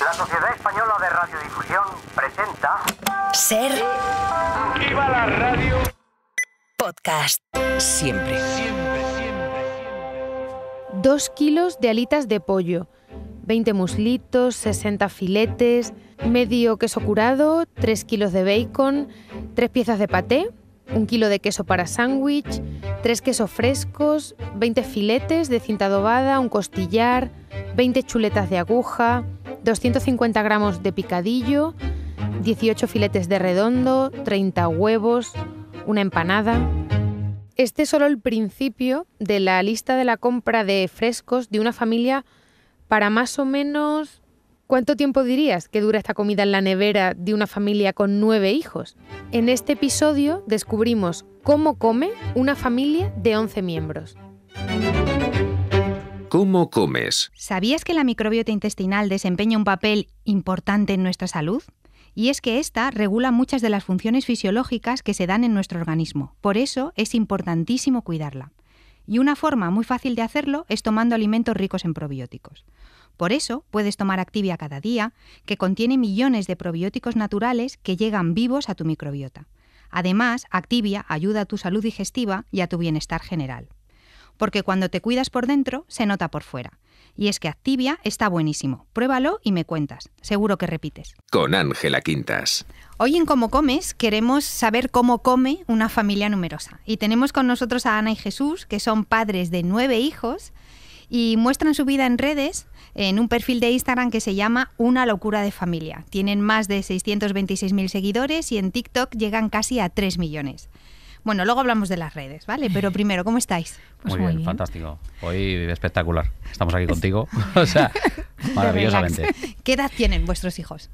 La Sociedad Española de Radiodifusión presenta. Ser. ¡Viva la radio! Podcast. Siempre. Siempre, siempre, siempre. Dos kilos de alitas de pollo. 20 muslitos, 60 filetes, medio queso curado, Tres kilos de bacon, Tres piezas de paté, un kilo de queso para sándwich, tres quesos frescos, 20 filetes de cinta adobada, un costillar, 20 chuletas de aguja, 250 gramos de picadillo, 18 filetes de redondo, 30 huevos, una empanada. Este es solo el principio de la lista de la compra de frescos de una familia para más o menos... ¿Cuánto tiempo dirías que dura esta comida en la nevera de una familia con nueve hijos? En este episodio descubrimos cómo come una familia de 11 miembros cómo comes. ¿Sabías que la microbiota intestinal desempeña un papel importante en nuestra salud? y es que ésta regula muchas de las funciones fisiológicas que se dan en nuestro organismo. Por eso es importantísimo cuidarla. Y una forma muy fácil de hacerlo es tomando alimentos ricos en probióticos. Por eso puedes tomar Activia cada día, que contiene millones de probióticos naturales que llegan vivos a tu microbiota. Además, Activia ayuda a tu salud digestiva y a tu bienestar general porque cuando te cuidas por dentro, se nota por fuera. Y es que Activia está buenísimo. Pruébalo y me cuentas. Seguro que repites. Con Ángela Quintas. Hoy en Cómo Comes queremos saber cómo come una familia numerosa. Y tenemos con nosotros a Ana y Jesús, que son padres de nueve hijos y muestran su vida en redes en un perfil de Instagram que se llama Una locura de familia. Tienen más de 626.000 seguidores y en TikTok llegan casi a 3 millones. Bueno, luego hablamos de las redes, ¿vale? Pero primero, ¿cómo estáis? Pues muy, bien, fantástico. Hoy espectacular. Estamos aquí contigo. o sea, maravillosamente. ¿Qué edad tienen vuestros hijos?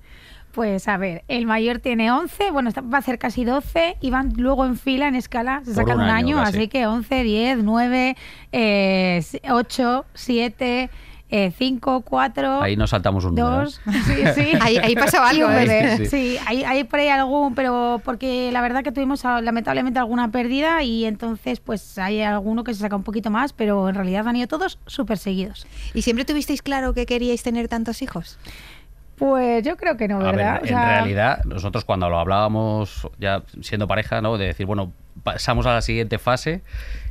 Pues a ver, el mayor tiene 11, bueno, va a ser casi 12 y van luego en fila en escala, se sacan un año, así que 11, 10, 9, eh, 8, 7, eh, cinco, cuatro. Ahí nos saltamos un ¿eh? dos. Sí, ahí, ahí algo, ¿eh? Sí, ahí por ahí algún, pero porque la verdad que tuvimos ah, lamentablemente alguna pérdida y entonces pues hay alguno que se saca un poquito más, pero en realidad han ido todos súper seguidos. ¿Y siempre tuvisteis claro que queríais tener tantos hijos? Pues yo creo que no, ¿verdad? en realidad, nosotros cuando lo hablábamos, ya siendo pareja, ¿no? De decir, bueno, pasamos a la siguiente fase.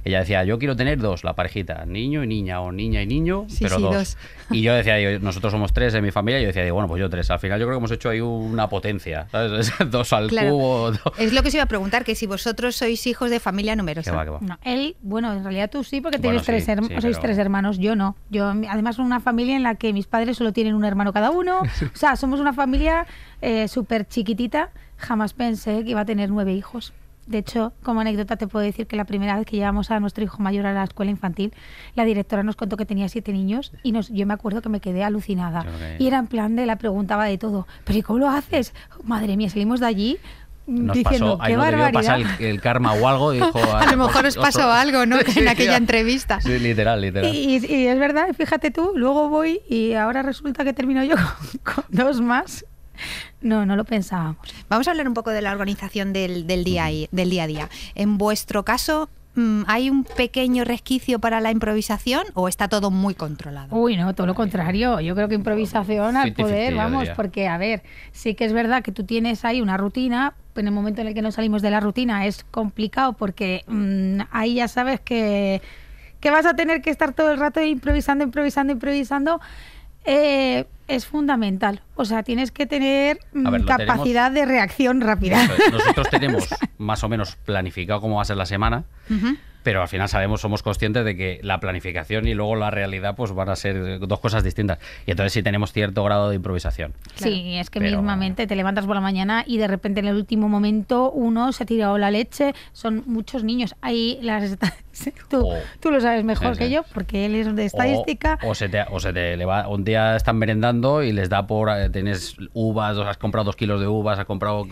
Ella decía, yo quiero tener dos, la parejita, niño y niña, o niña y niño, pero dos. Y yo decía, nosotros somos tres en mi familia, y yo decía, bueno, pues yo tres. Al final yo creo que hemos hecho ahí una potencia, dos al cubo. Es lo que se iba a preguntar, que si vosotros sois hijos de familia numerosa. él, bueno, en realidad tú sí, porque tres sois tres hermanos, yo no. Yo, además, soy una familia en la que mis padres solo tienen un hermano cada uno. o sea, somos una familia eh, súper chiquitita. Jamás pensé que iba a tener nueve hijos. De hecho, como anécdota te puedo decir que la primera vez que llevamos a nuestro hijo mayor a la escuela infantil, la directora nos contó que tenía siete niños y nos, yo me acuerdo que me quedé alucinada. Y era en plan de la preguntaba de todo, pero ¿y cómo lo haces? Madre mía, salimos de allí diciendo, pasó, ahí el, karma o algo. a, lo mejor os pasó algo, ¿no? en aquella entrevista. Sí, literal, literal. Y, es verdad, fíjate tú, luego voy y ahora resulta que termino yo con dos más no, no lo pensábamos. Vamos a hablar un poco de la organización del, día, a día. En vuestro caso, mm, ¿Hay un pequeño resquicio para la improvisación o está todo muy controlado? Uy, no, todo lo contrario. Yo creo que improvisación al poder, vamos, porque a ver, sí que es verdad que tú tienes ahí una rutina, en el momento en el que no salimos de la rutina es complicado porque mm, ahí ya sabes que, vas a tener que estar todo el rato improvisando, improvisando. improvisando eh, es fundamental. O sea, tienes que tener mm, capacidad de reacción rápida. Nosotros tenemos más o menos planificado cómo va a ser la semana, pero al final sabemos, somos conscientes de que la planificación y luego la realidad pues van a ser dos cosas distintas. Y entonces sí tenemos cierto grado de improvisación. Sí, es que mismamente te levantas por la mañana y de repente en el último momento uno se ha tirado la leche. Son muchos niños. Ahí las Tú, tú lo sabes mejor que yo porque él es de estadística. O, se te, o le va, un día están merendando y les da por, eh, tienes uvas, has comprado dos kilos de uvas, has comprado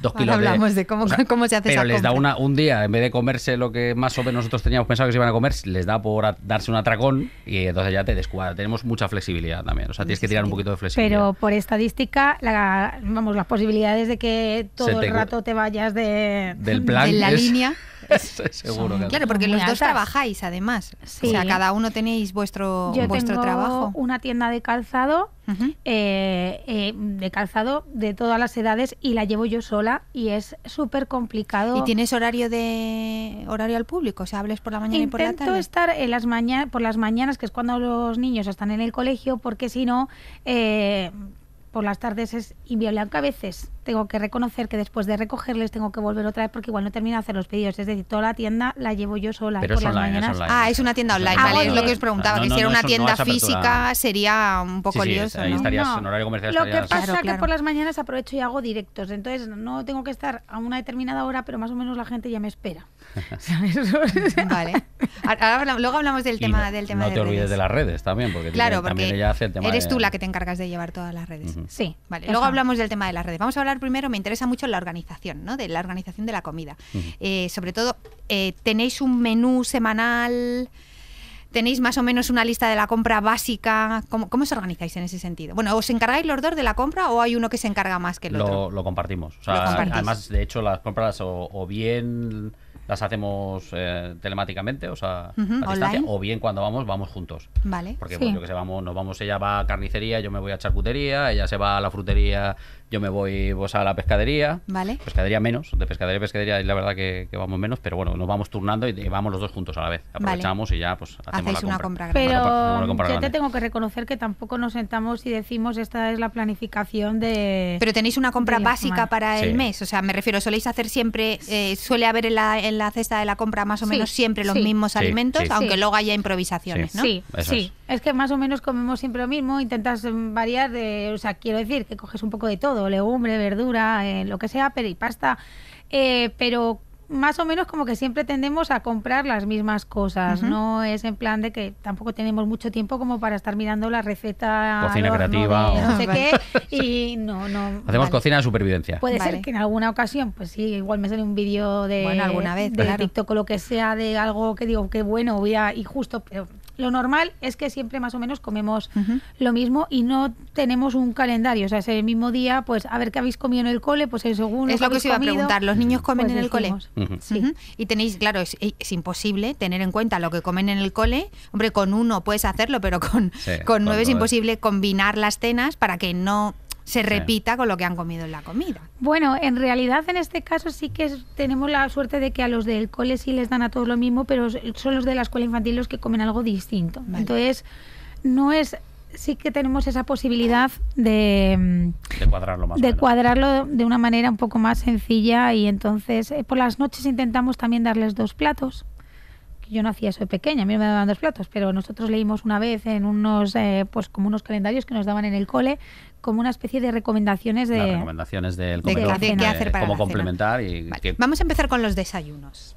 dos kilos de... uvas. cómo, se hace Pero les da una, un día, en vez de comerse lo que más o menos nosotros teníamos pensado que se iban a comer, les da por darse un atracón y entonces ya te descuadra. Tenemos mucha flexibilidad también, o sea, tienes que tirar un poquito de flexibilidad. Pero por estadística, vamos, las posibilidades de que todo el rato te vayas de, del plan la línea seguro Claro, porque los dos trabajáis además. O sea, cada uno tenéis vuestro, Yo tengo trabajo. Una tienda de calzado eh, eh, de calzado de todas las edades y la llevo yo sola y es súper complicado. ¿Y tienes horario de horario al público? O sea, hables por la mañana y por la tarde. Intento estar en las mañanas por las mañanas, que es cuando los niños están en el colegio, porque si no, eh, por las tardes es inviable, aunque a veces tengo que reconocer que después de recogerles tengo que volver otra vez porque igual no termino de hacer los pedidos. Es decir, toda la tienda la llevo yo sola. Pero por las mañanas. Ah, es una tienda online, ah, vale, es lo que os preguntaba. si era una tienda física sería un poco lioso. Ahí estarías en horario comercial. Lo que pasa es que por las mañanas aprovecho y hago directos. Entonces no tengo que estar a una determinada hora, pero más o menos la gente ya me espera. vale. luego hablamos del tema, del tema no te olvides de las redes también, porque, claro, también ella hace el tema eres tú la que te encargas de llevar todas las redes. Sí. Vale. Luego hablamos del tema de las redes. Vamos a hablar primero, me interesa mucho la organización, ¿no? De la organización de la comida. Eh, sobre todo, eh, ¿tenéis un menú semanal? ¿Tenéis más o menos una lista de la compra básica? ¿Cómo, cómo os organizáis en ese sentido? Bueno, ¿os encargáis los dos de la compra o hay uno que se encarga más que el otro? Lo compartimos. además, de hecho, las compras o, bien las hacemos eh, telemáticamente, o sea, a distancia, o bien cuando vamos, vamos juntos. Vale. Porque que vamos, nos vamos, ella va a carnicería, yo me voy a charcutería, ella se va a la frutería yo me voy vos a la pescadería, vale. pescadería menos, de pescadería a pescadería la verdad que, vamos menos, pero bueno, nos vamos turnando y, vamos los dos juntos a la vez, aprovechamos y ya pues Hacéis Una compra Pero yo te tengo que reconocer que tampoco nos sentamos y decimos esta es la planificación de... Pero tenéis una compra básica para el mes, o sea, me refiero, soléis hacer siempre, eh, suele haber en la, en la, cesta de la compra más o menos siempre los mismos alimentos, aunque luego haya improvisaciones, ¿no? Sí, sí. Es que más o menos comemos siempre lo mismo, intentas mm, variar, de, o sea, quiero decir que coges un poco de todo, legumbre, verdura, eh, lo que sea, pero y pasta, eh, pero más o menos como que siempre tendemos a comprar las mismas cosas, no es en plan de que tampoco tenemos mucho tiempo como para estar mirando la receta cocina creativa o... no sé qué y no no hacemos cocina de supervivencia. Puede ser que en alguna ocasión, pues sí, igual me sale un vídeo de alguna vez de TikTok o lo que sea de algo que digo qué bueno voy y justo pero lo normal es que siempre más o menos comemos lo mismo y no tenemos un calendario. O sea, el mismo día, pues a ver qué habéis comido en el cole, pues según. Es lo que, os iba a preguntar. ¿Los niños pues comen en el cole? Y tenéis, claro, es, imposible tener en cuenta lo que comen en el cole. Hombre, con uno puedes hacerlo, pero con, con nueve es imposible combinar las cenas para que no se repita con lo que han comido en la comida. Bueno, en realidad en este caso sí que tenemos la suerte de que a los del cole sí les dan a todos lo mismo, pero son los de la escuela infantil los que comen algo distinto. Entonces, no es sí que tenemos esa posibilidad de, mm, de cuadrarlo más de cuadrarlo de una manera un poco más sencilla y entonces eh, por las noches intentamos también darles dos platos yo no hacía eso pequeña, a mí me daban dos platos, pero nosotros leímos una vez en unos, eh, pues como unos calendarios que nos daban en el cole, como una especie de recomendaciones de... recomendaciones de, qué hacer para cómo complementar y... Vamos a empezar con los desayunos.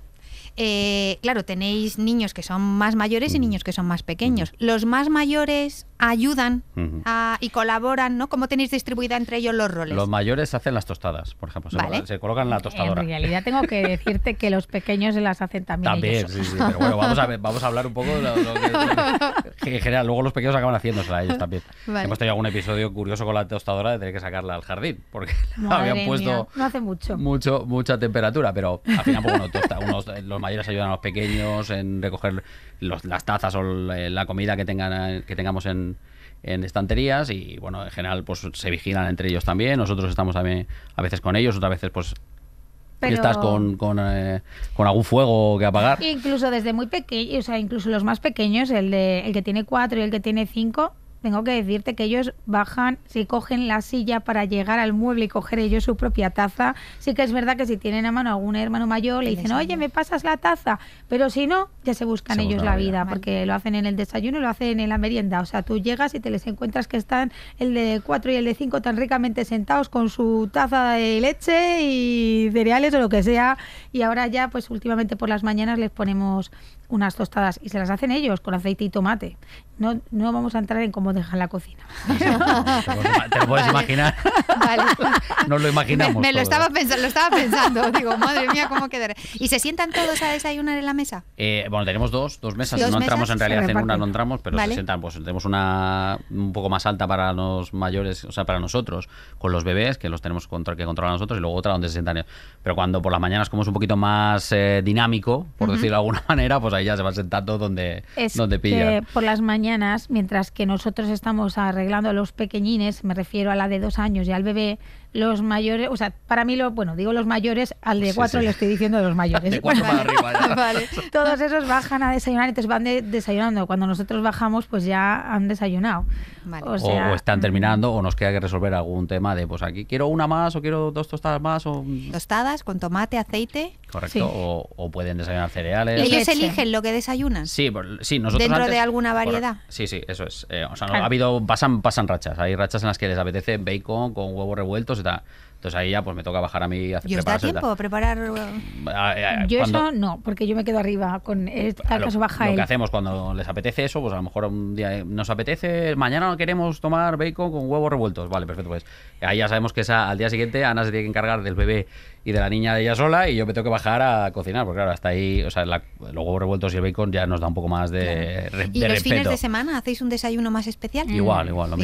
Eh, claro, tenéis niños que son más mayores y mm. niños que son más pequeños. Los más mayores ayudan ah, y colaboran, ¿no? ¿Cómo tenéis distribuida entre ellos los roles? Los mayores hacen las tostadas, por ejemplo, se, colocan en la tostadora. En realidad tengo que decirte que los pequeños las hacen también. También, sí, sí, pero bueno, vamos a, ver, vamos a hablar un poco de lo, que, en general luego los pequeños acaban haciéndosela ellos también. Hemos tenido algún episodio curioso con la tostadora de tener que sacarla al jardín, porque habían puesto no hace mucho. mucha temperatura, pero al final pues, tosta, los mayores ayudan a los pequeños en recoger las tazas o la comida que tengan que tengamos en en estanterías y bueno, en general pues se vigilan entre ellos también, nosotros estamos también a veces con ellos, otras veces pues estás con, eh, con, algún fuego que apagar. Incluso desde muy pequeños, o sea, incluso los más pequeños, el, el que tiene cuatro y el que tiene cinco, tengo que decirte que ellos bajan, si cogen la silla para llegar al mueble y coger ellos su propia taza, sí que es verdad que si tienen a mano a algún hermano mayor le dicen, oye, me pasas la taza, pero si no, ya se buscan ellos la vida, porque lo hacen en el desayuno y lo hacen en la merienda. O sea, tú llegas y te les encuentras que están el de 4 y el de 5 tan ricamente sentados con su taza de leche y cereales o lo que sea, y ahora ya, pues últimamente por las mañanas les ponemos unas tostadas y se las hacen ellos con aceite y tomate. No, vamos a entrar en cómo dejan la cocina. Te lo puedes imaginar. Vale. lo imaginamos. Me, lo, estaba pensando, lo estaba pensando. Digo, madre mía, cómo quedaré ¿Y se sientan todos a desayunar en la mesa? Eh, bueno, tenemos dos, dos mesas. no entramos en realidad en una, no entramos, pero se sientan. Pues tenemos una un poco más alta para los mayores, o sea, para nosotros, con los bebés, que los tenemos contra, que controlar nosotros, y luego otra donde se sientan. Pero cuando por las mañanas, como es un poquito más eh, dinámico, por decirlo de alguna manera, pues ahí ya se van sentando donde, es donde pillan. por las mañanas mientras que nosotros estamos arreglando a los pequeñines, me refiero a la de dos años y al bebé, los mayores, o sea, para mí, lo, bueno, digo los mayores, al de cuatro le estoy diciendo de los mayores. De cuatro para arriba. vale. Todos esos bajan a desayunar, y entonces van desayunando. Cuando nosotros bajamos, pues ya han desayunado. O, están mm. terminando, o nos queda que resolver algún tema de, pues aquí quiero una más, o quiero dos tostadas más. O... Tostadas con tomate, aceite. Correcto, o, pueden desayunar cereales. ellos eligen lo que desayunan? Sí, sí Dentro de alguna variedad. Sí, sí, eso es. Eh, o sea, no, ha ah. habido, pasan, pasan rachas. Hay rachas en las que les apetece bacon con huevos revueltos y tal. Entonces ahí ya pues me toca bajar a mí. Hacer, ¿Y os da tiempo a preparar? Eh, eh, yo eso no, porque yo me quedo arriba con tal caso baja Lo que hacemos cuando les apetece eso, pues a lo mejor un día nos apetece, mañana queremos tomar bacon con huevos revueltos. Vale, perfecto, pues ahí ya sabemos que esa, al día siguiente Ana se tiene que encargar del bebé y de la niña de ella sola y yo me tengo que bajar a cocinar, porque claro, hasta ahí, o sea, los huevos revueltos y el bacon ya nos da un poco más de, ¿Y los fines de semana hacéis un desayuno más especial? Igual, igual, lo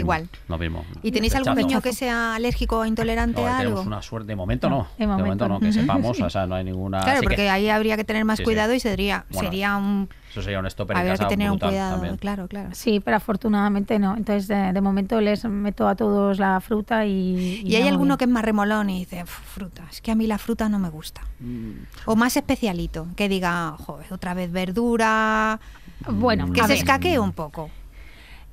mismo. ¿Y tenéis algún niño que sea alérgico o intolerante a algo? Tenemos una suerte, de momento no, de momento, no, que sepamos, o sea, no hay ninguna... Claro, porque ahí habría que tener más cuidado y sería, sería un... Eso sería un stopper Habría en casa que tener un cuidado, claro, claro. Sí, pero afortunadamente no. Entonces, de, momento les meto a todos la fruta y... ¿Y, hay alguno que es más remolón y dice, fruta, es que a mí la fruta no me gusta. Mm. O más especialito, que diga, otra vez verdura. Bueno, que se ver. un poco.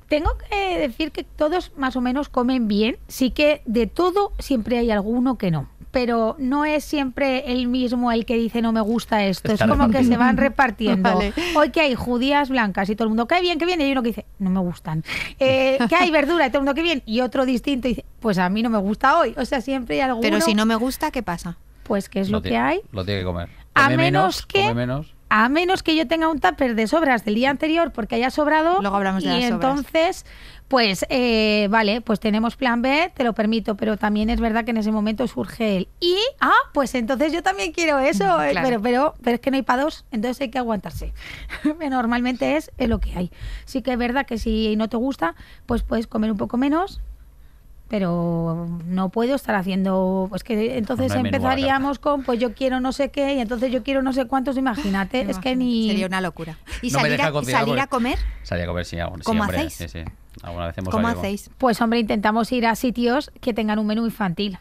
Tengo que decir que todos más o menos comen bien, sí que de todo siempre hay alguno que no pero no es siempre el mismo el que dice no me gusta esto. es como que se van repartiendo. Hoy que hay judías blancas y todo el mundo, qué bien, que bien. Y uno que dice, no me gustan. Eh, que hay verdura y todo el mundo, que bien. Y otro distinto dice, pues a mí no me gusta hoy. O sea, siempre hay alguno. Pero si no me gusta, ¿qué pasa? pues que es lo, que hay. Lo tiene que comer. a menos, que... a menos que yo tenga un tupper de sobras del día anterior porque haya sobrado. Luego hablamos y entonces, pues eh, vale, pues tenemos plan B, te lo permito, pero también es verdad que en ese momento surge el y ah, pues entonces yo también quiero eso, mm, eh, pero, pero, pero es que no hay para dos, entonces hay que aguantarse. Normalmente es, es lo que hay. Sí que es verdad que si no te gusta, pues puedes comer un poco menos, pero no puedo estar haciendo, pues que entonces empezaríamos con, pues yo quiero no sé qué, y entonces yo quiero no sé cuántos, imagínate, es que ni... Sería una locura. ¿Y salir, a, comer? Salir a comer, sí, aún, ¿Cómo hacéis? Sí, sí. ¿Cómo hacéis? Pues hombre, intentamos ir a sitios que tengan un menú infantil.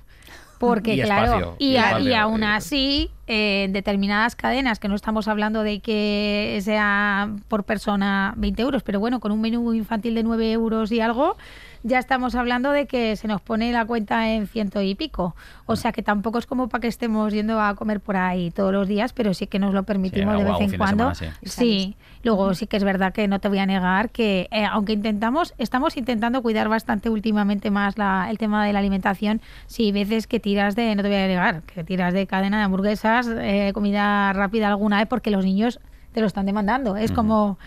Porque, claro, y, aún eh. así, eh, en determinadas cadenas, que no estamos hablando de que sea por persona 20 euros, pero bueno, con un menú infantil de 9 euros y algo, ya estamos hablando de que se nos pone la cuenta en ciento y pico. O sea que tampoco es como para que estemos yendo a comer por ahí todos los días, pero sí que nos lo permitimos de vez en cuando. sí. luego sí que es verdad que no te voy a negar que eh, aunque intentamos, estamos intentando cuidar bastante últimamente más el tema de la alimentación, Si veces que tiras de, no te voy a negar, que tiras de cadena de hamburguesas, eh, comida rápida alguna vez, porque los niños te lo están demandando. Es como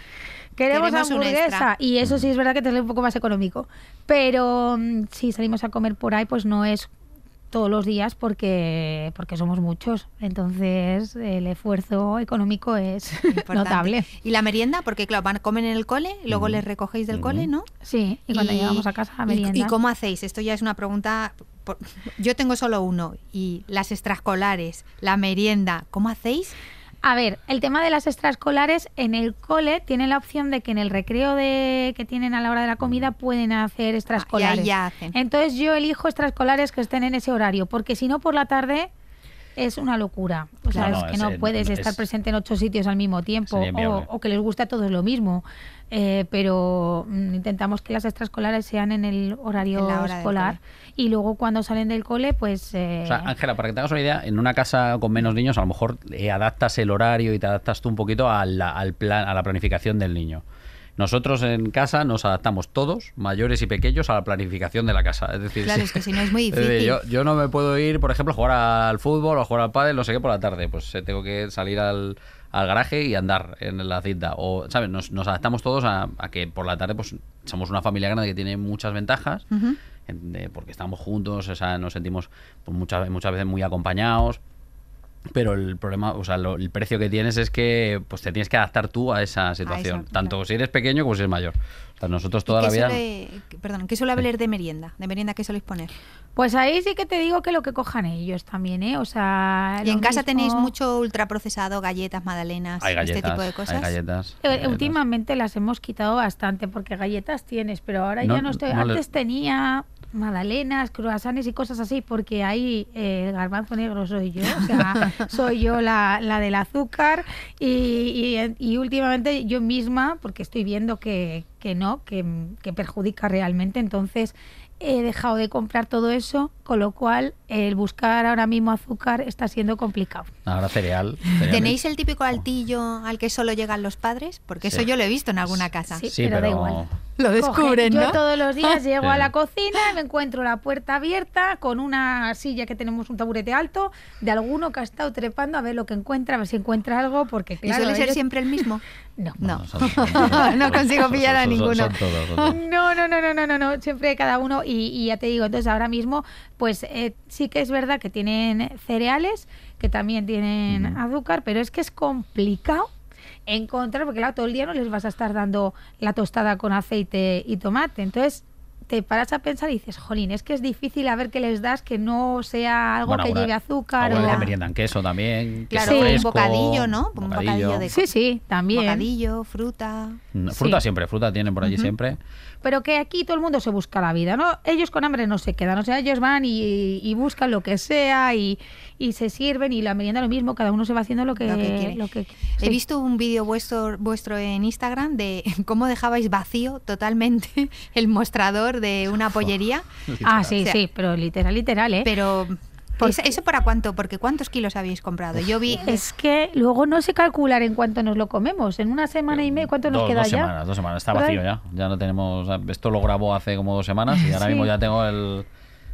Queremos, hamburguesa. Y eso sí es verdad que te sale un poco más económico. Pero mm, si salimos a comer por ahí, pues no es todos los días porque, porque somos muchos. Entonces el esfuerzo económico es notable. ¿Y la merienda? Porque claro, van, comen en el cole, luego les mm. recogéis del cole, mm. ¿no? Sí, y cuando llegamos a casa, a merienda. Y, cómo hacéis? Esto ya es una pregunta... yo tengo solo uno. Y las extraescolares, la merienda, ¿cómo hacéis? A ver, el tema de las extraescolares en el cole tienen la opción de que en el recreo de que tienen a la hora de la comida mm. pueden hacer ah, extraescolares. ya, hacen. Entonces yo elijo extraescolares que estén en ese horario, porque si no por la tarde es una locura. O sea, es que no puedes estar presente en ocho sitios al mismo tiempo o, que les guste a todos lo mismo. Eh, pero mm, intentamos que las extraescolares sean en el horario escolar y luego cuando salen del cole, pues... Eh... O sea, Ángela, para que te hagas una idea, en una casa con menos niños a lo mejor eh, adaptas el horario y te adaptas tú un poquito al plan, a la planificación del niño. Nosotros en casa nos adaptamos todos, mayores y pequeños, a la planificación de la casa. Es decir, claro, es que si no es muy difícil. yo, no me puedo ir, por ejemplo, a jugar al fútbol o a jugar al pádel, no sé qué, por la tarde. Pues eh, tengo que salir al, garaje y andar en la cinta. O, ¿sabes? Nos, adaptamos todos a, que por la tarde pues somos una familia grande que tiene muchas ventajas. Eh, porque estamos juntos, o sea, nos sentimos pues, muchas, muchas veces muy acompañados. Pero el problema, o sea, el precio que tienes es que pues te tienes que adaptar tú a esa situación, tanto si eres pequeño como si eres mayor. O sea, nosotros toda la vida... perdón, ¿qué suele haber de merienda? ¿De merienda qué soléis poner? Pues ahí sí que te digo que lo que cojan ellos también, ¿eh? O sea... ¿Y en casa tenéis mucho ultraprocesado, galletas, magdalenas, este tipo de cosas? Eh, hay galletas, Últimamente las hemos quitado bastante porque galletas tienes, pero ahora ya no estoy... antes tenía magdalenas, croissants y cosas así, porque ahí eh, el garbanzo negro soy yo, o sea, soy yo la, del azúcar y, últimamente yo misma, porque estoy viendo que, no, que, perjudica realmente, entonces he dejado de comprar todo eso, con lo cual el buscar ahora mismo azúcar está siendo complicado. Ahora cereal. ¿Tenéis el típico oh. altillo al que solo llegan los padres? Porque eso yo lo he visto en alguna casa. Sí, pero da igual lo descubren, ¿no? Yo todos los días ah. llego a la cocina y me encuentro la puerta abierta con una silla que tenemos un taburete alto de alguno que ha estado trepando a ver lo que encuentra, a ver si encuentra algo, porque suele ser siempre el mismo? No. No, no, consigo pillar a ninguno. No, no, no, no, no, no, siempre cada uno y, ya te digo, entonces ahora mismo pues eh, sí que es verdad que tienen cereales, que también tienen azúcar, pero es que es complicado encontrar, porque claro, todo el día no les vas a estar dando la tostada con aceite y tomate. Entonces, te paras a pensar y dices, jolín, es que es difícil a ver qué les das que no sea algo que lleve azúcar. o la... en queso también. claro, un bocadillo, ¿no? Un bocadillo de... Sí, sí, también. Bocadillo, fruta. Mm, fruta siempre, fruta tienen por allí siempre pero que aquí todo el mundo se busca la vida, ¿no? Ellos con hambre no se quedan, o sea, ellos van y, y buscan lo que sea y, se sirven y la merienda lo mismo, cada uno se va haciendo lo que, lo que quiere. He visto un vídeo vuestro, vuestro en Instagram de cómo dejabais vacío totalmente el mostrador de una pollería. ah, sí, sí, pero literal, literal, ¿eh? Pero ¿Eso, para cuánto? Porque ¿cuántos kilos habéis comprado? Yo vi... Es que luego no sé calcular en cuánto nos lo comemos. En una semana y media, ¿cuánto nos queda ya? Dos semanas, dos semanas. Está vacío ya. Ya no tenemos... Esto lo grabó hace como dos semanas y ahora mismo ya tengo el...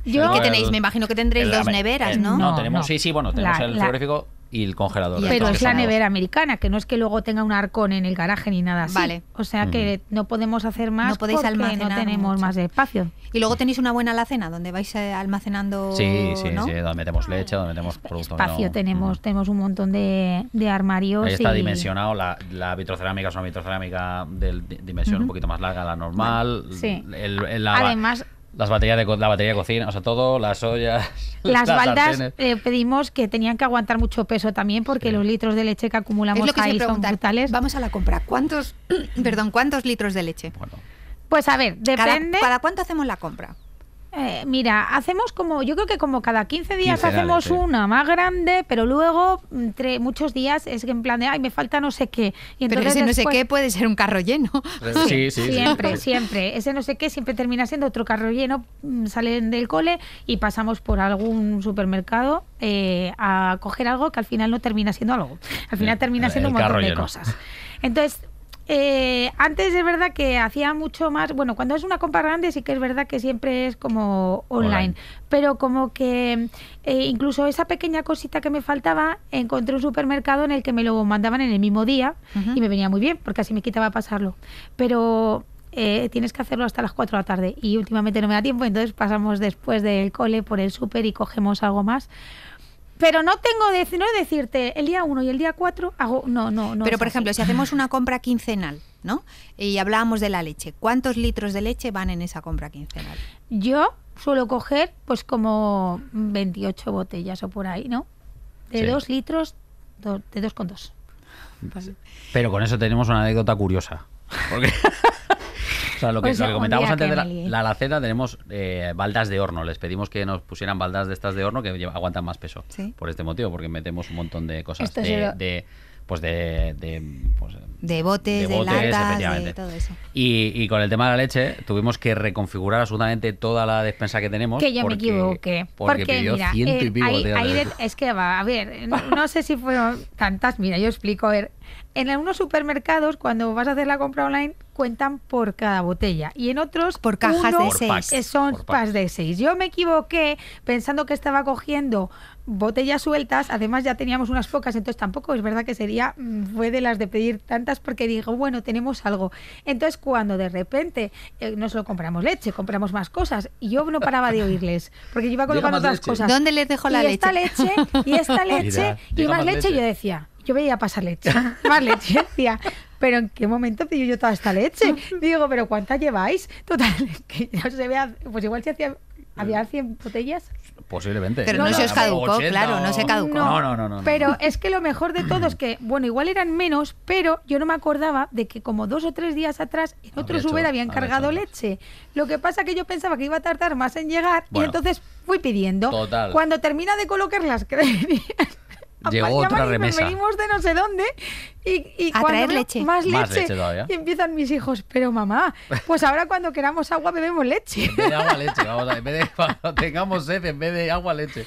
Yo, tenéis? Me imagino que tendréis dos neveras, eh, ¿no? No, tenemos, sí, sí, bueno, tenemos el frigorífico y el congelador. Pero es la nevera americana, que no es que luego tenga un arcón en el garaje ni nada así. Vale. O sea que no podemos hacer más porque no tenemos más espacio. Y luego tenéis una buena alacena donde vais eh, almacenando. Sí, sí, sí, donde metemos leche, donde metemos productos. Espacio tenemos, tenemos un montón de, de armarios. Ahí está dimensionado, la, vitrocerámica es una vitrocerámica de dimensión un poquito más larga la normal. Sí. El, Además, las baterías de, la batería de cocina, o sea, todo, las ollas. Las, baldas eh, pedimos que tenían que aguantar mucho peso también porque los litros de leche que acumulamos ahí son brutales. Vamos a la compra. ¿Cuántos, perdón, cuántos litros de leche? Pues a ver, depende. ¿Para cuánto hacemos la compra? Eh, mira, hacemos como, yo creo que como cada 15 días hacemos una más grande, pero luego entre mm, muchos días es que en plan de, ay, me falta no sé qué. pero ese no sé qué puede ser un carro lleno. Sí, sí, siempre, siempre. Ese no sé qué siempre termina siendo otro carro lleno. Mm, Salen del cole y pasamos por algún supermercado eh, a coger algo que al final no termina siendo algo. Al final termina siendo un montón de cosas. Entonces, eh, antes es verdad que hacía mucho más, bueno, cuando es una compra grande sí que es verdad que siempre es como online, pero como que eh, incluso esa pequeña cosita que me faltaba, encontré un supermercado en el que me lo mandaban en el mismo día y me venía muy bien, porque así me quitaba pasarlo. Pero eh, tienes que hacerlo hasta las 4 de la tarde y últimamente no me da tiempo, entonces pasamos después del cole por el súper y cogemos algo más. Pero no tengo de, no decirte el día 1 y el día 4 hago. No, no, no. Pero por ejemplo, si hacemos una compra quincenal, ¿no? Y hablábamos de la leche. ¿Cuántos litros de leche van en esa compra quincenal? Yo suelo coger pues como 28 botellas o por ahí, ¿no? De 2 litros, de dos con dos. Pero con eso tenemos una anécdota curiosa. Porque O sea, lo que, pues o comentábamos antes de la, la, alacena, tenemos eh, baldas de horno. Les pedimos que nos pusieran baldas de estas de horno que aguantan más peso. Por este motivo, porque metemos un montón de cosas. Pues de, pues de, botes, de, todo eso. Y, con el tema de la leche tuvimos que reconfigurar absolutamente toda la despensa que tenemos. Que yo me equivoqué. Porque, pidió hay, es que a ver, no, sé si fueron tantas, mira, yo explico, a ver, en algunos supermercados, cuando vas a hacer la compra online, cuentan por cada botella. Y en otros. Por cajas de seis. Son pas de seis. Yo me equivoqué pensando que estaba cogiendo botellas sueltas. Además, ya teníamos unas pocas, entonces tampoco es verdad que sería. Mm, fue de las de pedir tantas porque digo, bueno, tenemos algo. Entonces, cuando de repente eh, no solo compramos leche, compramos más cosas. Y yo no paraba de oírles porque yo iba colocando otras cosas. ¿Dónde les dejo la y leche? Esta leche y esta leche y más leche, leche. Yo decía yo veía pasar leche, más leche, decía, pero ¿en qué momento pillo yo toda esta leche? Digo, pero ¿cuánta lleváis? Total, pues igual si hacía, había 100 mm. botellas. Posiblemente. Pero no, se os caducó, claro, no se caducó. No, no, no, Pero es que lo mejor de todo es que, bueno, igual eran menos, pero yo no me acordaba de que como dos o tres días atrás en otro Uber habían cargado leche. Lo que pasa que yo pensaba que iba a tardar más en llegar y entonces fui pidiendo. Cuando termina de colocar las llegó otra remesa. Venimos de no sé dónde y, y leche. Más, leche. Y empiezan mis hijos, pero mamá, pues ahora cuando queramos agua bebemos leche. En vez de agua, leche, vamos cuando tengamos sed, en vez de agua, leche.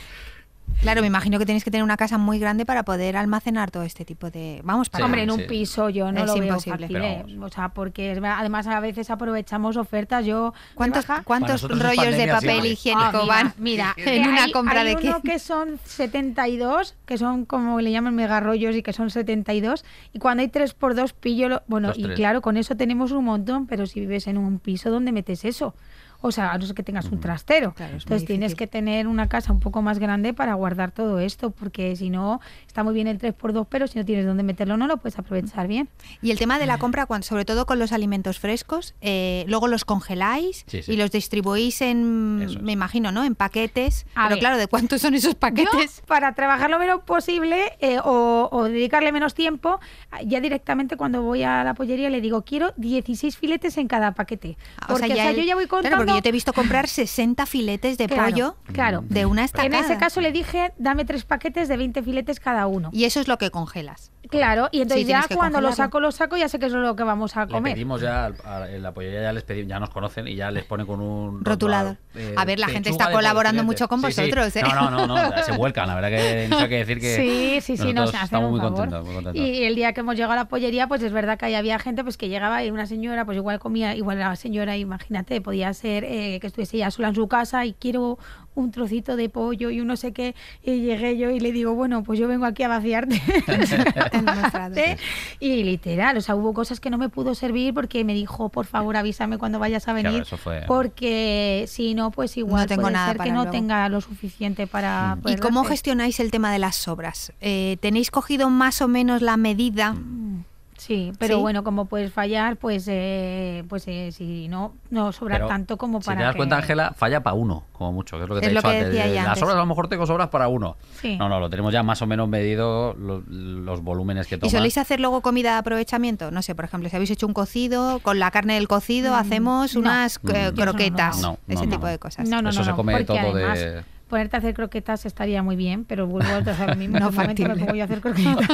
Claro, me imagino que tenéis que tener una casa muy grande para poder almacenar todo este tipo de. Vamos, para. Hombre, en un piso yo no es lo imposible. veo fácil, ¿eh? O sea, porque además a veces aprovechamos ofertas. Yo. ¿Cuántos, ¿cuántos rollos de papel higiénico ah, van? Mira, en eh, una compra de uno que son 72, que son como le llaman mega rollos y que son 72. Y cuando hay 3x2 pillo. bueno, y claro, con eso tenemos un montón, pero si vives en un piso, ¿dónde metes eso? o sea, a no ser que tengas un trastero. Entonces tienes que tener una casa un poco más grande para guardar todo esto, porque si no, está muy bien el 3x2, pero si no tienes dónde meterlo, no lo puedes aprovechar bien. Y el tema de la mm. compra, cuando, sobre todo con los alimentos frescos, eh, luego los congeláis y los distribuís en, me imagino, ¿no? En paquetes. pero claro, ¿de cuántos son esos paquetes? para trabajar lo menos posible eh, o, dedicarle menos tiempo, ya directamente cuando voy a la pollería le digo, quiero 16 filetes en cada paquete. Ah, porque, o sea, yo ya voy contando yo te he visto comprar 60 filetes de pollo claro. de una estacada. En ese caso le dije, dame tres paquetes de 20 filetes cada uno. Y eso es lo que congelas. Claro, y entonces ya cuando lo saco, lo saco, ya sé que es lo que vamos a comer. pedimos ya, ya les pedimos, ya nos conocen y ya les pone con un rotulado eh, a ver, la gente está colaborando mucho con vosotros. ¿eh? No, no, no, se vuelcan, la verdad que no hay que decir que. Sí, sí, sí, nos estamos muy contentos, muy contentos, Y el día que hemos llegado a la pollería, pues es verdad que ahí había gente pues que llegaba y una señora, pues igual comía, igual la señora, imagínate, podía ser eh, que estuviese ya sola en su casa y quiero un trocito de pollo y un no sé qué, y llegué yo y le digo, bueno, pues yo vengo aquí a vaciarte. ¿Eh? y literal, o sea, hubo cosas que no me pudo servir porque me dijo, por favor, avísame cuando vayas a venir, porque si no, pues igual no tengo nada que no tenga lo suficiente para... Mm. ¿Y cómo gestionáis el tema de las sobras? Eh, ¿Tenéis cogido más o menos la medida? Mm. Sí, pero bueno, como puedes fallar, pues, eh, pues eh, si no, no sobra tanto como para. Si te das cuenta, Ángela, falla para uno, como mucho, que es lo que te he dicho antes. Eh, las obras a lo mejor tengo sobras para uno. No, no, lo tenemos ya más o menos medido los volúmenes que tomas. ¿Y soléis hacer luego comida de aprovechamiento? No sé, por ejemplo, si habéis hecho un cocido, con la carne del cocido mm, hacemos unas mm, croquetas, no, ese tipo de cosas. No, no, Eso se come todo de ponerte a hacer croquetas estaría muy bien, pero vuelvo a lo No, No, no no voy a hacer croquetas.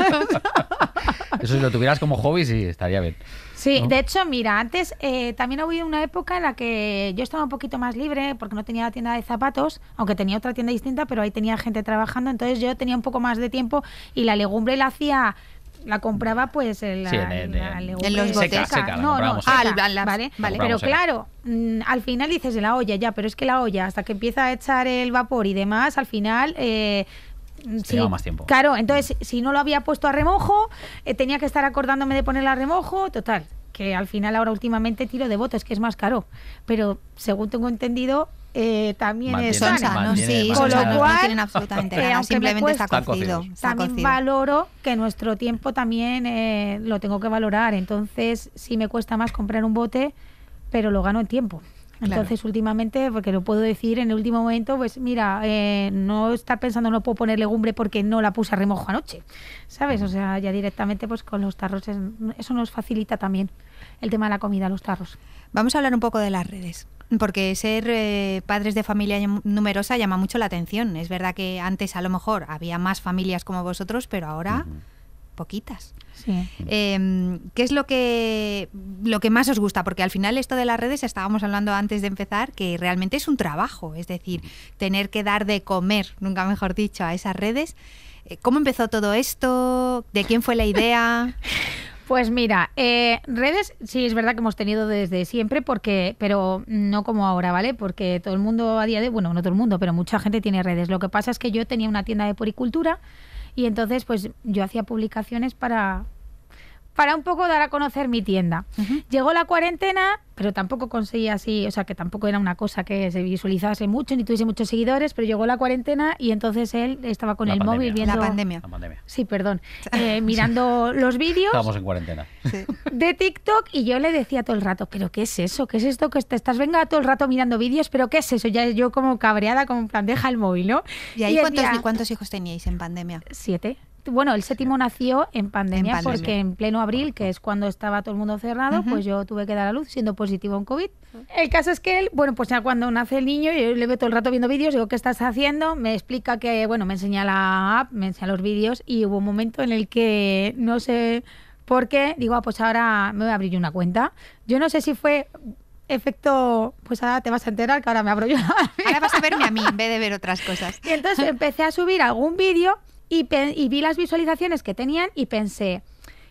Eso si lo tuvieras como hobby, sí, estaría bien. Sí, de hecho, mira, antes también eh, también hubo una época en la que yo estaba un poquito más libre porque no tenía la tienda de zapatos, aunque tenía otra tienda distinta, pero ahí tenía gente trabajando, entonces yo tenía un poco más de tiempo y la legumbre la hacía la compraba pues en, la, en, los no, no, al vale, Pero claro, mm, al final dices la olla ya, pero es que la olla hasta que empieza a echar el vapor y demás, al final eh, Mm, sí, Claro, entonces si no lo había puesto a remojo, eh, tenía que estar acordándome de ponerla a remojo, total, que al final ahora últimamente tiro de botes, que es más caro. Pero según tengo entendido, eh, también es sana, sí, con lo cual, simplemente cuesta, está, También valoro que nuestro tiempo también eh, lo tengo que valorar, entonces sí me cuesta más comprar un bote, pero lo gano en tiempo. Entonces, últimamente, porque lo puedo decir en el último momento, pues mira, eh, no estar pensando no puedo poner legumbre porque no la puse a remojo anoche, ¿sabes? O sea, ya directamente pues con los tarros, eso nos facilita también el tema de la comida, los tarros. Vamos a hablar un poco de las redes porque ser eh, padres de familia numerosa llama mucho la atención. Es verdad que antes a lo mejor había más familias como vosotros, pero ahora poquitas. Em, ¿Qué es lo que, lo que más os gusta? Porque al final esto de las redes, estábamos hablando antes de empezar, que realmente es un trabajo, es decir, tener que dar de comer, nunca mejor dicho, a esas redes. Eh, ¿Cómo empezó todo esto? ¿De quién fue la idea? Pues mira, eh, redes sí es verdad que hemos tenido desde siempre, porque, pero no como ahora, ¿vale? Porque todo el mundo a día de, bueno, no todo el mundo, pero mucha gente tiene redes. Lo que pasa es que yo tenía una tienda de poricultura y entonces, pues yo hacía publicaciones para, para un poco dar a conocer mi tienda. Llegó la cuarentena, pero tampoco conseguía así, o sea, que tampoco era una cosa que se visualizase mucho ni tuviese muchos seguidores, pero llegó la cuarentena y entonces él estaba con el móvil viendo... La pandemia. Sí, perdón. Eh, mirando los vídeos... Estábamos en cuarentena. De TikTok y yo le decía todo el rato, pero ¿qué es eso? ¿Qué es esto que te estás venga todo el rato mirando vídeos? ¿Pero qué es eso? Ya yo como cabreada, como en plan, el móvil, ¿no? ¿Y cuántos, cuántos hijos teníais en pandemia? Siete bueno, el séptimo nació en pandemia, porque en pleno abril, que es cuando estaba todo el mundo cerrado, pues yo tuve que dar a luz siendo positivo en COVID. El caso es que él, bueno, pues ya cuando nace el niño, yo le veo todo el rato viendo vídeos, digo, ¿qué estás haciendo? Me explica que, bueno, me enseña la app, me enseña los vídeos y hubo un momento en el que no sé por qué, digo, ah, pues ahora me voy a abrir una cuenta. Yo no sé si fue efecto, pues ahora te vas a enterar que ahora me abro yo. Ahora vas a verme a mí en vez de ver otras cosas. Y entonces empecé a subir algún vídeo y, vi las visualizaciones que tenían y pensé,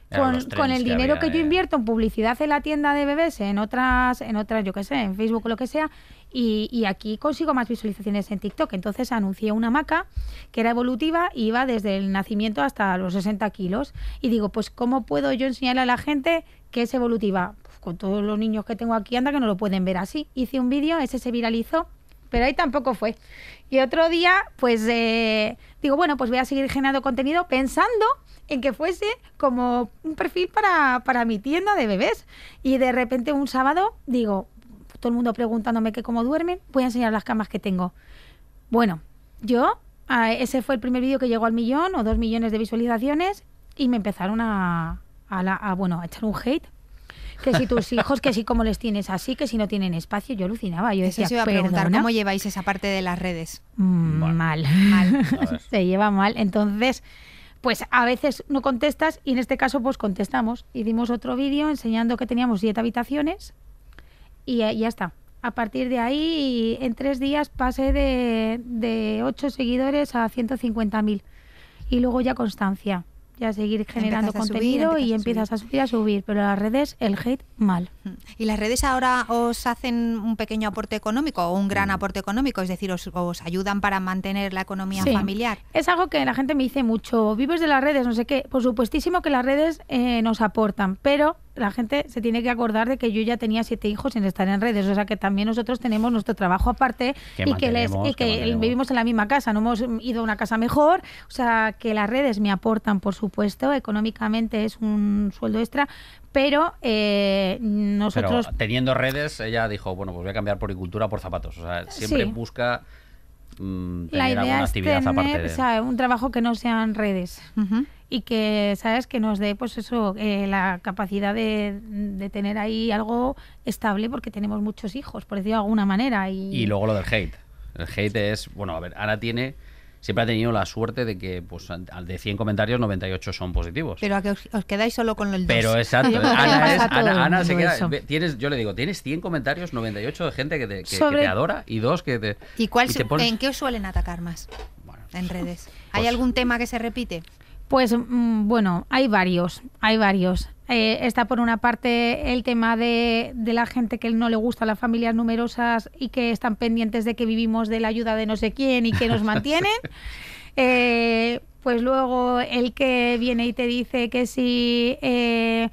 con, el dinero que yo invierto en publicidad en la tienda de bebés, en otras, en otras, yo qué sé, en Facebook o lo que sea, y, aquí consigo más visualizaciones en TikTok. Entonces anuncié una maca que era evolutiva y iba desde el nacimiento hasta los 60 kilos. Y digo, pues ¿cómo puedo yo enseñarle a la gente que es evolutiva? Pues, con todos los niños que tengo aquí, anda que no lo pueden ver así. Hice un vídeo, ese se viralizó pero ahí tampoco fue. Y otro día, pues eh, digo, bueno, pues voy a seguir generando contenido pensando en que fuese como un perfil para, mi tienda de bebés. Y de repente un sábado digo, todo el mundo preguntándome que cómo duermen, voy a enseñar las camas que tengo. Bueno, yo, ese fue el primer vídeo que llegó al millón o dos millones de visualizaciones y me empezaron a, a bueno, a echar un hate que si tus hijos, que si cómo les tienes así, que si no tienen espacio, yo alucinaba. Yo decía, se iba a preguntar, ¿cómo lleváis esa parte de las redes? Mm, mal, mal. se lleva mal. Entonces, pues a veces no contestas y en este caso pues contestamos. Hicimos otro vídeo enseñando que teníamos siete habitaciones y eh, ya está. A partir de ahí, en tres días pasé de, de seguidores a 150.000. Y luego ya constancia y a seguir generando contenido y empiezas a subir. a subir, pero las redes, el hate, mal. Mm. ¿Y las redes ahora os hacen un pequeño aporte económico o un gran mm. aporte económico? Es decir, os, ayudan para mantener la economía sí. familiar. Es algo que la gente me dice mucho, vives de las redes, no sé qué. Por supuestísimo que las redes eh, nos aportan, pero la gente se tiene que acordar de que yo ya tenía siete hijos sin estar en redes, o sea que también nosotros tenemos nuestro trabajo aparte y que, les, vivimos en la misma casa, no hemos ido a una casa mejor, o sea que las redes me aportan, por supuesto, económicamente es un sueldo extra, pero eh, nosotros... teniendo redes, ella dijo, bueno, pues voy a cambiar por cultura por zapatos, o sea, siempre busca... una mm, tener actividad aparte de... o sea, un trabajo que no sean redes y que, ¿sabes?, que nos dé, pues eso, eh, la capacidad de, tener ahí algo estable porque tenemos muchos hijos, por decirlo de alguna manera. Y... y luego lo del hate. El hate es, bueno, a ver, Ana tiene siempre ha tenido la suerte de que pues de 100 comentarios 98 son positivos. Pero a que os, quedáis solo con el 2. Pero exacto, Ana, es, Ana, se queda, tienes yo le digo, tienes 100 comentarios 98 de gente que te, adora y dos que te ¿Y cuál en qué os suelen atacar más? en redes. Pues ¿Hay algún tema que se repite? Pues mm, bueno, hay varios, hay varios. Eh, está por una parte el tema de, la gente que no le gusta las familias numerosas y que están pendientes de que vivimos de la ayuda de no sé quién y que nos mantienen. Eh, pues luego el que viene y te dice que sí, eh,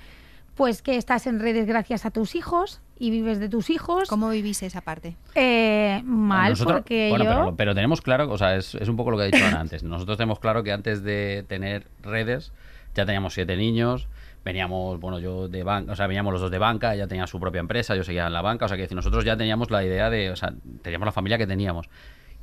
pues que estás en redes gracias a tus hijos, y vives de tus hijos. ¿Cómo vivís esa parte? Eh, mal, porque bueno, yo... pero, pero, tenemos claro, o sea, es, es un poco lo que ha dicho Ana antes. Nosotros tenemos claro que antes de tener redes ya teníamos siete niños, veníamos, bueno, yo de banca, o sea, veníamos los dos de banca, ella tenía su propia empresa, yo seguía en la banca, o sea, que nosotros ya teníamos la idea de, o sea, teníamos la familia que teníamos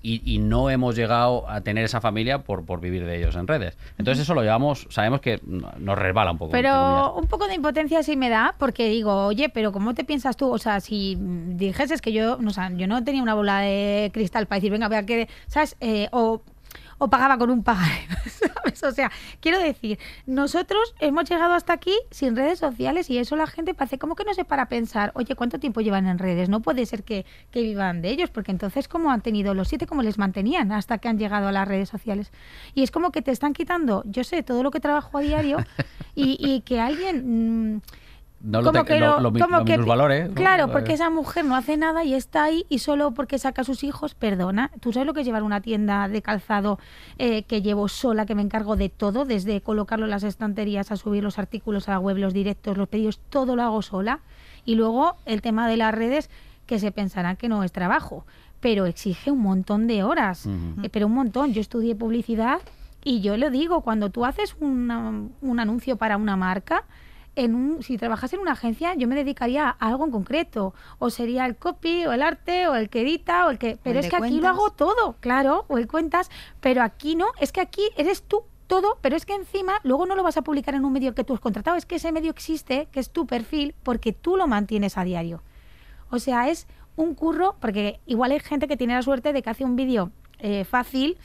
y, no hemos llegado a tener esa familia por, por vivir de ellos en redes. Entonces eso lo llevamos, sabemos que nos resbala un poco. Pero un poco de impotencia sí me da, porque digo, oye, pero ¿cómo te piensas tú? O sea, si dijeses que yo, no, yo no tenía una bola de cristal para decir, venga, vea que, ¿sabes? Eh, o o pagaba con un pagar, ¿sabes? O sea, quiero decir, nosotros hemos llegado hasta aquí sin redes sociales y eso la gente parece como que no se para pensar, oye, ¿cuánto tiempo llevan en redes? No puede ser que, vivan de ellos, porque entonces, ¿cómo han tenido los siete? ¿Cómo les mantenían hasta que han llegado a las redes sociales? Y es como que te están quitando, yo sé, todo lo que trabajo a diario y, y que alguien... Mm, no lo, valores, Claro, porque eh. esa mujer no hace nada y está ahí y solo porque saca a sus hijos, perdona. ¿Tú sabes lo que es llevar una tienda de calzado eh, que llevo sola, que me encargo de todo, desde colocarlo en las estanterías, a subir los artículos a la web, los directos, los pedidos, todo lo hago sola? Y luego el tema de las redes, que se pensarán que no es trabajo, pero exige un montón de horas, eh, pero un montón. Yo estudié publicidad y yo lo digo, cuando tú haces un um, anuncio para una marca, en un, si trabajas en una agencia, yo me dedicaría a algo en concreto. O sería el copy, o el arte, o el que edita, o el que. Pero es que aquí lo hago todo, claro, o el cuentas, pero aquí no, es que aquí eres tú todo, pero es que encima luego no lo vas a publicar en un medio que tú has contratado, es que ese medio existe, que es tu perfil, porque tú lo mantienes a diario. O sea, es un curro, porque igual hay gente que tiene la suerte de que hace un vídeo eh, fácil,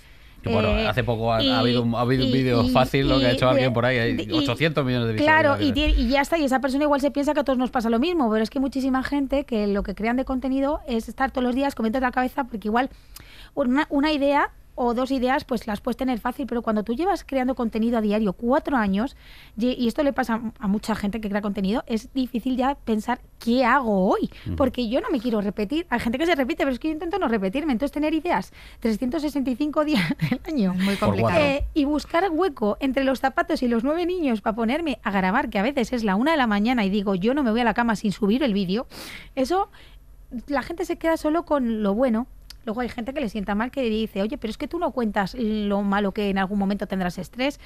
bueno, eh, hace poco ha, habido, ha un vídeo fácil lo que ha hecho alguien por ahí, 800 millones de visitas. Claro, y, ya está, y esa persona igual se piensa que a todos nos pasa lo mismo, pero es que muchísima gente que lo que crean de contenido es estar todos los días comiendo la cabeza porque igual una, una idea o dos ideas, pues las puedes tener fácil, pero cuando tú llevas creando contenido a diario cuatro años, y esto le pasa a mucha gente que crea contenido, es difícil ya pensar qué hago hoy, porque yo no me quiero repetir. Hay gente que se repite, pero es que yo intento no repetirme, entonces tener ideas 365 días del año Muy complicado. Eh, y buscar hueco entre los zapatos y los nueve niños para ponerme a grabar, que a veces es la una de la mañana y digo, yo no me voy a la cama sin subir el vídeo, eso la gente se queda solo con lo bueno, Luego hay gente que le sienta mal que dice, oye, pero es que tú no cuentas lo malo que en algún momento tendrás estrés.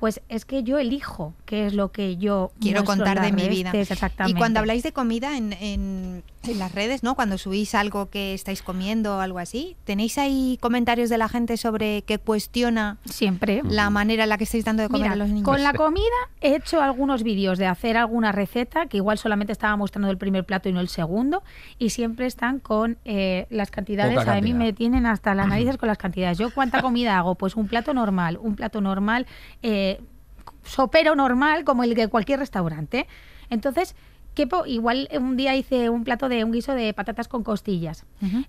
Pues es que yo elijo qué es lo que yo quiero contar de mi vida. Exactamente. Y cuando habláis de comida en, en en las redes, ¿no? Cuando subís algo que estáis comiendo o algo así, ¿tenéis ahí comentarios de la gente sobre que cuestiona siempre la manera en la que estáis dando de comer a los niños? Con la comida he hecho algunos vídeos de hacer alguna receta que igual solamente estaba mostrando el primer plato y no el segundo y siempre están con eh, las cantidades. a mí me tienen hasta las narices con las cantidades. Yo cuánta comida hago, pues un plato normal, un plato normal, eh, sopero normal como el de cualquier restaurante. Entonces, quepo, igual eh, un día hice un plato de un guiso de patatas con costillas.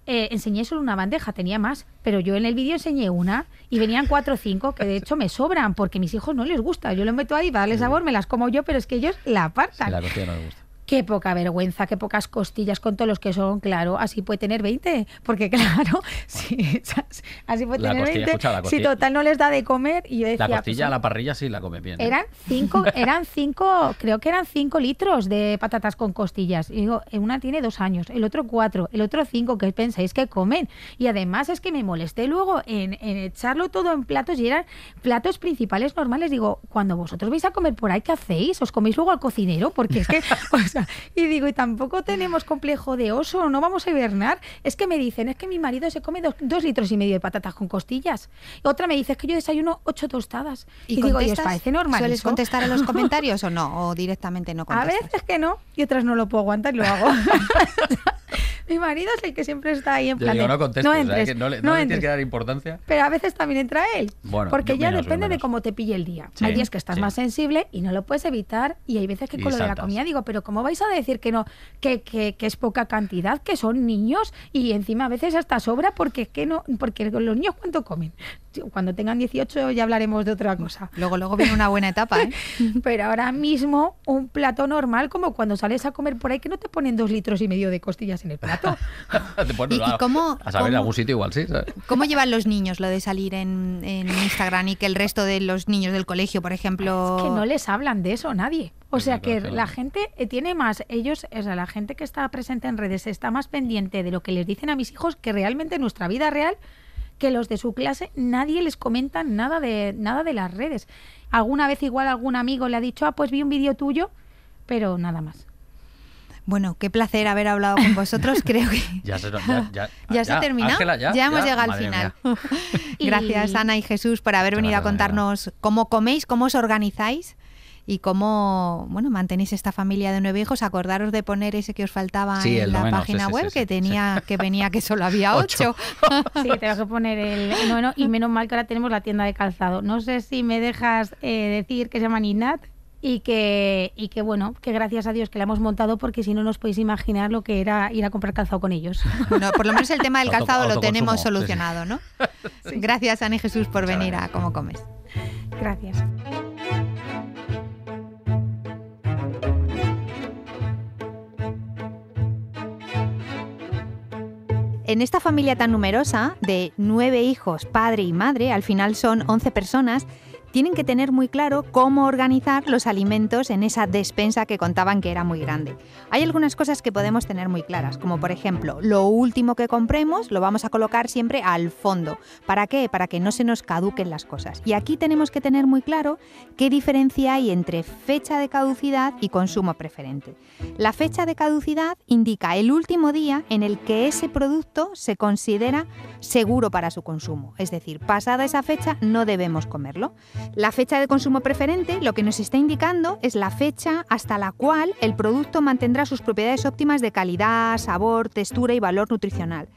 Eh, enseñé solo una bandeja, tenía más, pero yo en el vídeo enseñé una y venían cuatro o cinco, que de hecho me sobran, porque a mis hijos no les gusta. Yo los meto ahí para darle sabor, me las como yo, pero es que ellos la apartan. la no les gusta. Qué poca vergüenza, qué pocas costillas con todos los que son, claro. Así puede tener 20, porque claro, así puede tener 20. si total no les da de comer. Y yo decía, la costilla pues, la parrilla sí la come bien. ¿eh? Eran cinco, eran cinco, creo que eran cinco litros de patatas con costillas. Y digo, una tiene dos años, el otro cuatro, el otro cinco, ¿qué pensáis que comen? Y además es que me molesté luego en, echarlo todo en platos y eran platos principales normales. Digo, cuando vosotros vais a comer por ahí, ¿qué hacéis? ¿Os coméis luego al cocinero? Porque es que... Pues, y digo, y tampoco tenemos complejo de oso, no vamos a hibernar. Es que me dicen, es que mi marido se come dos, litros y medio de patatas con costillas. Otra me dice, es que yo desayuno ocho tostadas. Y, digo, ¿y os parece normal? ¿Sueles contestar en los comentarios o no? ¿O directamente no contestas? A veces que no, y otras no lo puedo aguantar y lo hago. mi marido es el que siempre está ahí en plan. no no, entres, no le, no tienes que dar importancia. Pero a veces también entra él. Bueno, porque ya depende de cómo te pille el día. hay días que estás más sensible y no lo puedes evitar. Y hay veces que con lo de la comida digo, pero ¿cómo vais a decir que no, que, es poca cantidad, que son niños y encima a veces hasta sobra porque que no, porque los niños cuánto comen. Cuando tengan 18 ya hablaremos de otra cosa. Luego, luego viene una buena etapa, ¿eh? Pero ahora mismo un plato normal, como cuando sales a comer por ahí, que no te ponen dos litros y medio de costillas en el plato. cómo, a saber, en algún sitio igual, sí. ¿Cómo llevan los niños lo de salir en, en Instagram y que el resto de los niños del colegio, por ejemplo... Es que no les hablan de eso nadie. O sea que la gente eh, tiene más, ellos, o sea, la gente que está presente en redes está más pendiente de lo que les dicen a mis hijos que realmente en nuestra vida real que los de su clase nadie les comenta nada de nada de las redes. Alguna vez igual algún amigo le ha dicho, "Ah, pues vi un vídeo tuyo", pero nada más. Bueno, qué placer haber hablado con vosotros. Creo que ya se, ha terminado, ya, hemos llegado al final. gracias, Ana y Jesús, por haber venido a contarnos cómo coméis, cómo os organizáis y cómo bueno mantenéis esta familia de nueve hijos. Acordaros de poner ese que os faltaba en la página web que tenía que venía que solo había ocho. sí, tengo que poner el noveno y menos mal que ahora tenemos la tienda de calzado. No sé si me dejas eh, decir que se llama Ninat y que, y que bueno, que gracias a Dios que la hemos montado porque si no nos podéis imaginar lo que era ir a comprar calzado con ellos. Bueno, por lo menos el tema del calzado lo tenemos solucionado, ¿no? Gracias, Ani Jesús, por venir a Cómo Comes. Gracias. en esta familia tan numerosa de nueve hijos, padre y madre, al final son once personas, tienen que tener muy claro cómo organizar los alimentos en esa despensa que contaban que era muy grande. Hay algunas cosas que podemos tener muy claras, como por ejemplo, lo último que compremos lo vamos a colocar siempre al fondo. ¿Para qué? Para que no se nos caduquen las cosas. Y aquí tenemos que tener muy claro qué diferencia hay entre fecha de caducidad y consumo preferente. La fecha de caducidad indica el último día en el que ese producto se considera seguro para su consumo, es decir, pasada esa fecha no debemos comerlo. La fecha de consumo preferente lo que nos está indicando es la fecha hasta la cual el producto mantendrá sus propiedades óptimas de calidad, sabor, textura y valor nutricional.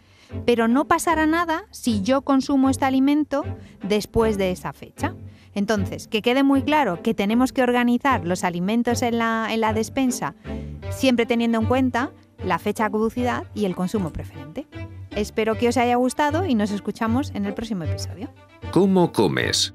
Pero no pasará nada si yo consumo este alimento después de esa fecha. Entonces, que quede muy claro que tenemos que organizar los alimentos en la, despensa siempre teniendo en cuenta la fecha de caducidad y el consumo preferente. Espero que os haya gustado y nos escuchamos en el próximo episodio. ¿Cómo comes?